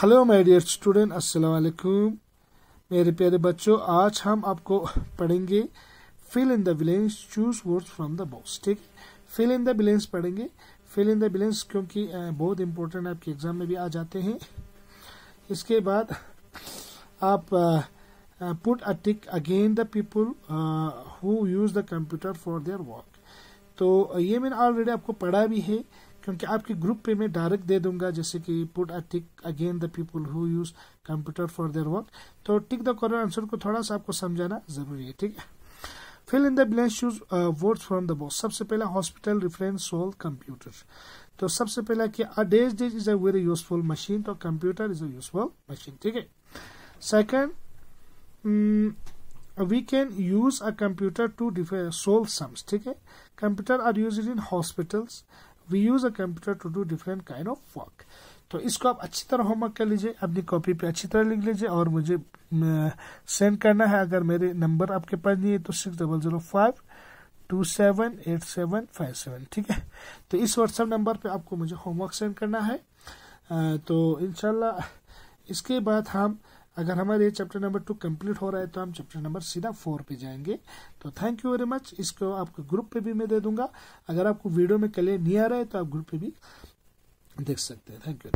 hello my dear student अस्सलाम वालेकुम मेरे प्यारे बच्चों आज हम आपको पढ़ेंगे fill in the blanks choose words from the box ठीक फिल इन द बिलेंस पढ़ेंगे फिल इन द बिलेंस क्योंकि बहुत इंपॉर्टेंट आपके एग्जाम में भी आ जाते हैं इसके बाद आप put a tick against the people who use the computer for their work तो ये मैंने ऑलरेडी आपको पढ़ा भी है क्योंकि आपके ग्रुप पे मैं डायरेक्ट दे दूंगा जैसे कि put tick against the people who use computer for their work तो टिक द करेक्ट आंसर को थोड़ा सा आपको समझाना जरूरी है ठीक है fill in the blank choose words from the box सबसे पहला हॉस्पिटल रेफरेंस सोल कंप्यूटर तो सबसे पहला कि a days is a very useful machine तो computer is a useful machine ठीक है second we can use a computer to solve sums ठीक है computer are use in hospitals we use a computer to do different kind of work तो इसको आप अच्छी तरह होमवर्क कर लीजिए अपनी कॉपी पे अच्छी तरह लिख लीजिए और मुझे सेंड करना है अगर मेरे नंबर आपके पास नहीं है तो six double zero five two seven eight seven five seven ठीक है तो इस व्हाट्सएप नंबर पे आपको मुझे होमवर्क सेंड करना है तो इनशाला इसके बाद हम अगर हमारे ये चैप्टर नंबर टू कंप्लीट हो रहा है तो हम चैप्टर नंबर सीधा फोर पे जाएंगे तो थैंक यू वेरी मच इसको आपको ग्रुप पे भी मैं दे दूंगा अगर आपको वीडियो में क्लियर नहीं आ रहा है तो आप ग्रुप पे भी देख सकते हैं थैंक यू